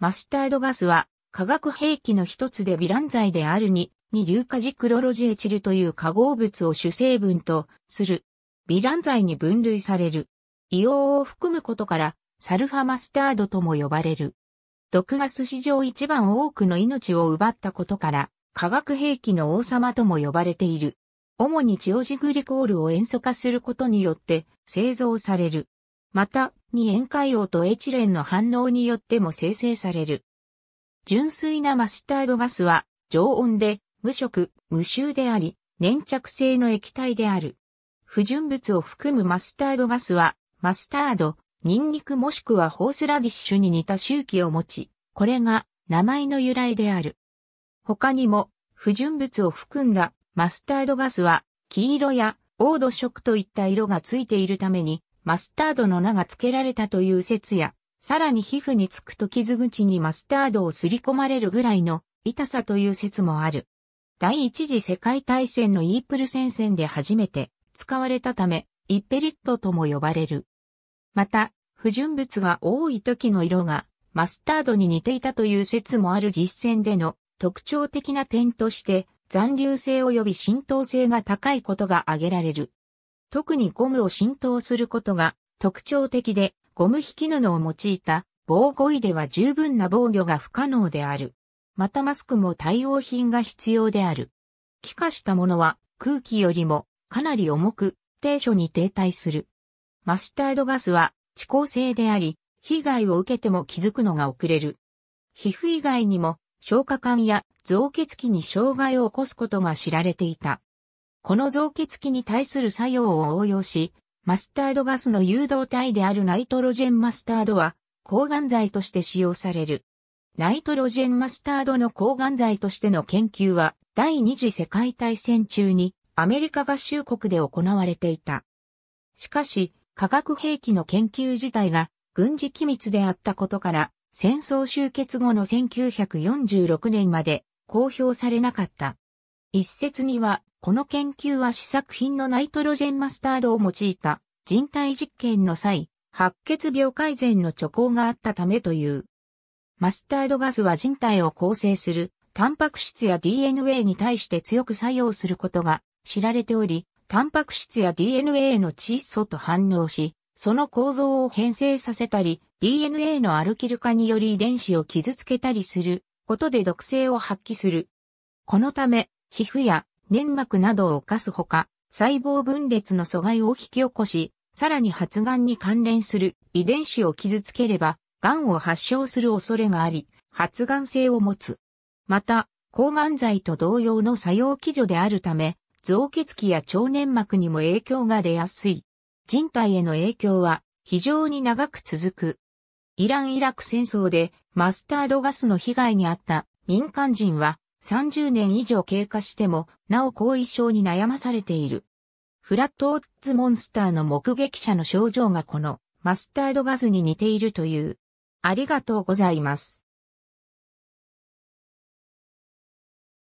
マスタードガスは化学兵器の一つでラン剤であるに、に硫化ジクロロジエチルという化合物を主成分とする。ラン剤に分類される。硫黄を含むことから、サルファマスタードとも呼ばれる。毒ガス史上一番多くの命を奪ったことから、化学兵器の王様とも呼ばれている。主にチオジグリコールを塩素化することによって製造される。また、に塩化硫黄とエチレンの反応によっても生成される。純粋なマスタードガスは常温で無色、無臭であり、粘着性の液体である。不純物を含むマスタードガスは、マスタード、ニンニクもしくはホースラディッシュに似た周期を持ち、これが名前の由来である。他にも、不純物を含んだマスタードガスは、黄色や黄土色といった色がついているために、マスタードの名が付けられたという説や、さらに皮膚につくと傷口にマスタードをすり込まれるぐらいの痛さという説もある。第一次世界大戦のイープル戦線で初めて使われたため、イッペリットとも呼ばれる。また、不純物が多い時の色がマスタードに似ていたという説もある実践での特徴的な点として残留性及び浸透性が高いことが挙げられる。特にゴムを浸透することが特徴的で、ゴム引き布を用いた防護衣では十分な防御が不可能である。またマスクも対応品が必要である。気化したものは空気よりもかなり重く、低所に停滞する。マスタードガスは遅効性であり、被害を受けても気づくのが遅れる。皮膚以外にも消化管や造血器に障害を起こすことが知られていた。この造血器に対する作用を応用し、マスタードガスの誘導体であるナイトロジェンマスタードは、抗がん剤として使用される。ナイトロジェンマスタードの抗がん剤としての研究は、第二次世界大戦中にアメリカ合衆国で行われていた。しかし、化学兵器の研究自体が軍事機密であったことから、戦争終結後の1946年まで公表されなかった。一説には、この研究は試作品のナイトロジェンマスタードを用いた人体実験の際、白血病改善の貯候があったためという。マスタードガスは人体を構成するタンパク質や DNA に対して強く作用することが知られており、タンパク質や DNA の窒素と反応し、その構造を変性させたり、DNA のアルキル化により遺伝子を傷つけたりすることで毒性を発揮する。このため、皮膚や粘膜などを犯すほか、細胞分裂の阻害を引き起こし、さらに発がんに関連する遺伝子を傷つければ、癌を発症する恐れがあり、発がん性を持つ。また、抗がん剤と同様の作用基準であるため、造血器や腸粘膜にも影響が出やすい。人体への影響は非常に長く続く。イラン・イラク戦争でマスタードガスの被害に遭った民間人は30年以上経過しても、なお後遺症に悩まされている。フラットオッズモンスターの目撃者の症状がこのマスタードガスに似ているという。ありがとうございます。